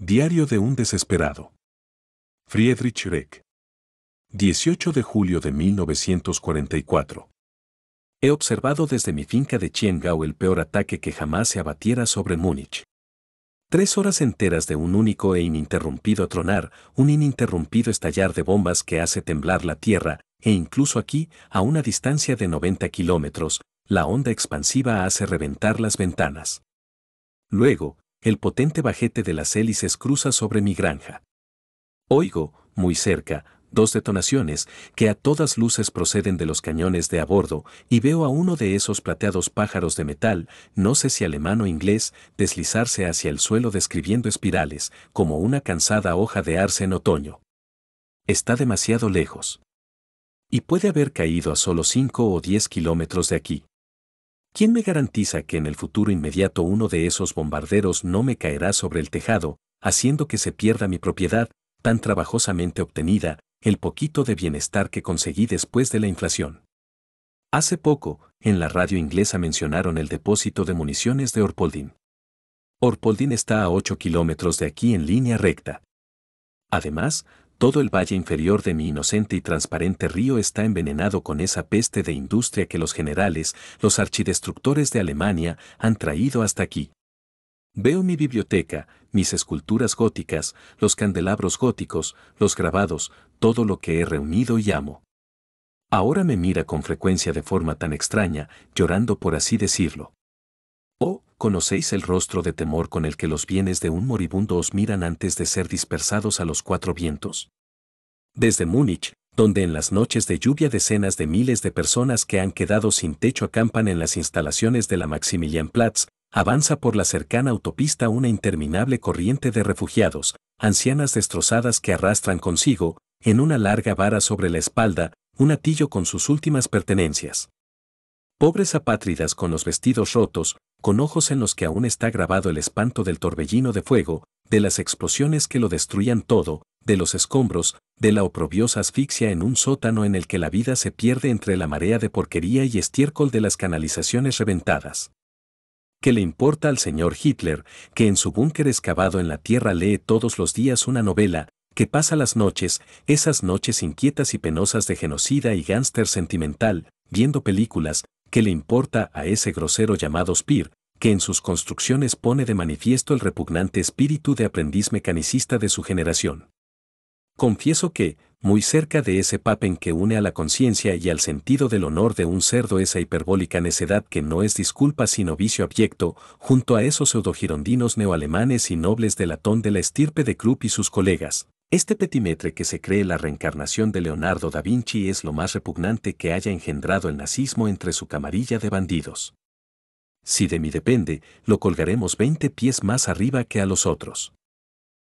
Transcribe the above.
Diario de un desesperado. Friedrich Reck. 18 de julio de 1944. He observado desde mi finca de Chiengau el peor ataque que jamás se abatiera sobre Múnich. Tres horas enteras de un único e ininterrumpido tronar, un ininterrumpido estallar de bombas que hace temblar la tierra, e incluso aquí, a una distancia de 90 kilómetros, la onda expansiva hace reventar las ventanas. Luego, el potente bajete de las hélices cruza sobre mi granja. Oigo, muy cerca, dos detonaciones que a todas luces proceden de los cañones de a bordo y veo a uno de esos plateados pájaros de metal, no sé si alemán o inglés, deslizarse hacia el suelo describiendo espirales, como una cansada hoja de arce en otoño. Está demasiado lejos. Y puede haber caído a solo 5 o 10 kilómetros de aquí. ¿Quién me garantiza que en el futuro inmediato uno de esos bombarderos no me caerá sobre el tejado, haciendo que se pierda mi propiedad, tan trabajosamente obtenida, el poquito de bienestar que conseguí después de la inflación? Hace poco, en la radio inglesa mencionaron el depósito de municiones de Orpoldin. Orpoldin está a 8 kilómetros de aquí en línea recta. Además, todo el valle inferior de mi inocente y transparente río está envenenado con esa peste de industria que los generales, los archidestructores de Alemania, han traído hasta aquí. Veo mi biblioteca, mis esculturas góticas, los candelabros góticos, los grabados, todo lo que he reunido y amo. Ahora me mira con frecuencia de forma tan extraña, llorando por así decirlo. Oh, conocéis el rostro de temor con el que los bienes de un moribundo os miran antes de ser dispersados a los cuatro vientos. Desde Múnich, donde en las noches de lluvia decenas de miles de personas que han quedado sin techo acampan en las instalaciones de la Maximilianplatz, avanza por la cercana autopista una interminable corriente de refugiados, ancianas destrozadas que arrastran consigo, en una larga vara sobre la espalda, un atillo con sus últimas pertenencias. Pobres apátridas con los vestidos rotos, con ojos en los que aún está grabado el espanto del torbellino de fuego, de las explosiones que lo destruían todo, de los escombros, de la oprobiosa asfixia en un sótano en el que la vida se pierde entre la marea de porquería y estiércol de las canalizaciones reventadas. ¿Qué le importa al señor Hitler, que en su búnker excavado en la tierra lee todos los días una novela, que pasa las noches, esas noches inquietas y penosas de genocida y gánster sentimental, viendo películas, ¿qué le importa a ese grosero llamado Spear, que en sus construcciones pone de manifiesto el repugnante espíritu de aprendiz mecanicista de su generación? Confieso que, muy cerca de ese papen que une a la conciencia y al sentido del honor de un cerdo esa hiperbólica necedad que no es disculpa sino vicio abyecto, junto a esos pseudogirondinos neoalemanes y nobles del latón de la estirpe de Krupp y sus colegas, este petimetre que se cree la reencarnación de Leonardo da Vinci es lo más repugnante que haya engendrado el nazismo entre su camarilla de bandidos. Si de mí depende, lo colgaremos 20 pies más arriba que a los otros.